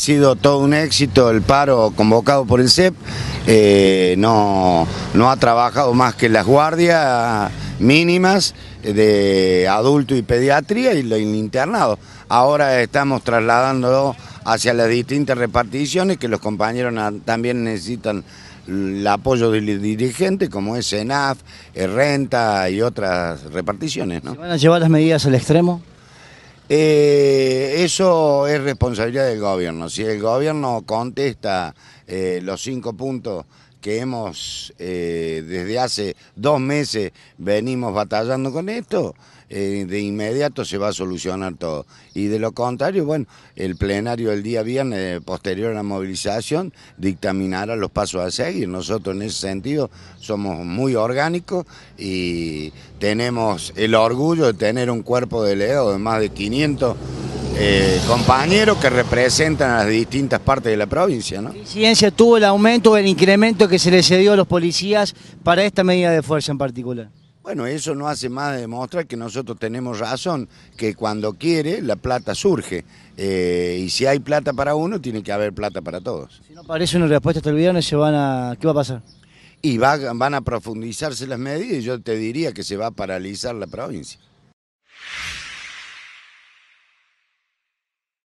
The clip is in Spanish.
Ha sido todo un éxito el paro convocado por el CEP, eh, no, no ha trabajado más que las guardias mínimas de adulto y pediatría y lo internado. Ahora estamos trasladándolo hacia las distintas reparticiones que los compañeros también necesitan el apoyo del dirigente, como es ENAF, Renta y otras reparticiones. van a llevar las medidas al extremo? Eh, eso es responsabilidad del gobierno. Si el gobierno contesta eh, los cinco puntos que hemos eh, desde hace dos meses venimos batallando con esto, eh, de inmediato se va a solucionar todo. Y de lo contrario, bueno, el plenario del día viernes, eh, posterior a la movilización, dictaminará los pasos a seguir. Nosotros en ese sentido somos muy orgánicos y tenemos el orgullo de tener un cuerpo de leo de más de 500 eh, compañeros que representan a las distintas partes de la provincia. ¿no? incidencia tuvo el aumento, el incremento que se le cedió a los policías para esta medida de fuerza en particular? Bueno, eso no hace más de demostrar que nosotros tenemos razón, que cuando quiere la plata surge. Eh, y si hay plata para uno, tiene que haber plata para todos. Si no aparece una respuesta hasta el viernes, ¿qué va a pasar? Y van a profundizarse las medidas y yo te diría que se va a paralizar la provincia.